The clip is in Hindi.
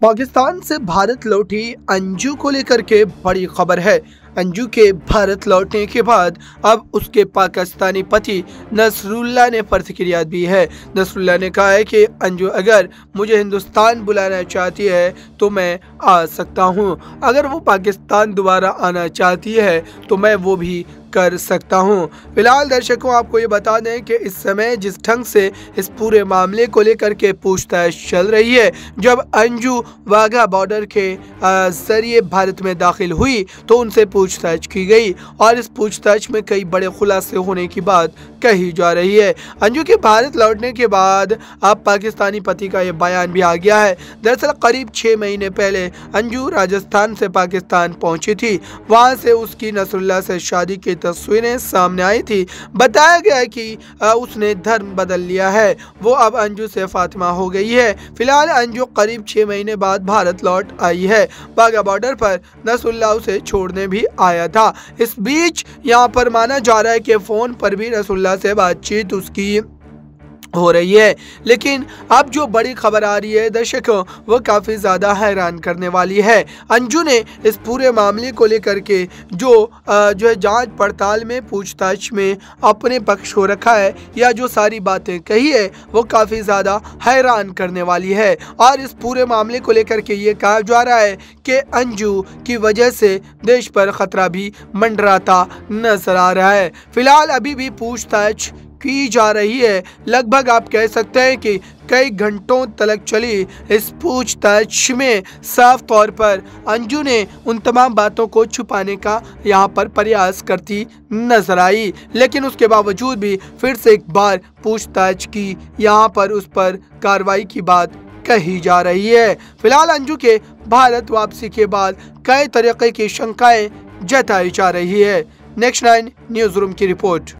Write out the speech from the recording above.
पाकिस्तान से भारत लौटी अंजू को लेकर के बड़ी खबर है अंजू के भारत लौटने के बाद अब उसके पाकिस्तानी पति नसरुल्ला ने प्रतिक्रिया दी है नसरुल्ला ने कहा है कि अंजू अगर मुझे हिंदुस्तान बुलाना चाहती है तो मैं आ सकता हूँ अगर वो पाकिस्तान दोबारा आना चाहती है तो मैं वो भी कर सकता हूं फिलहाल दर्शकों आपको ये बता दें कि इस समय जिस ढंग से इस पूरे मामले को लेकर के पूछताछ चल रही है जब अंजू वाघा बॉर्डर के जरिए भारत में दाखिल हुई तो उनसे पूछताछ की गई और इस पूछताछ में कई बड़े खुलासे होने की बात कही जा रही है अंजू के भारत लौटने के बाद अब पाकिस्तानी पति का ये बयान भी आ गया है दरअसल करीब छः महीने पहले अंजू राजस्थान से पाकिस्तान पहुंची थी वहां से उसकी नसरुल्ला से शादी के तस्वीरें सामने आई थी बताया गया कि उसने धर्म बदल लिया है वो अब अंजू से फातिमा हो गई है फिलहाल अंजू करीब छः महीने बाद भारत लौट आई है बाघा बॉर्डर पर रसुल्ला उसे छोड़ने भी आया था इस बीच यहाँ पर माना जा रहा है कि फ़ोन पर भी रसुल्ला से बातचीत उसकी हो रही है लेकिन अब जो बड़ी खबर आ रही है दर्शकों वो काफ़ी ज़्यादा हैरान करने वाली है अंजू ने इस पूरे मामले को लेकर के जो जो है जांच पड़ताल में पूछताछ में अपने पक्ष को रखा है या जो सारी बातें कही है वो काफ़ी ज़्यादा हैरान करने वाली है और इस पूरे मामले को लेकर के ये कहा जा रहा है कि अंजू की वजह से देश पर ख़तरा भी मंडराता नजर आ रहा है फिलहाल अभी भी पूछताछ की जा रही है लगभग आप कह सकते हैं कि कई घंटों तक चली इस पूछताछ में साफ तौर पर अंजू ने उन तमाम बातों को छुपाने का यहाँ पर प्रयास करती नजर आई लेकिन उसके बावजूद भी फिर से एक बार पूछताछ की यहाँ पर उस पर कार्रवाई की बात कही जा रही है फिलहाल अंजू के भारत वापसी के बाद कई तरीके की शंकाएं जताई जा रही है नेक्स्ट नाइन न्यूज रूम की रिपोर्ट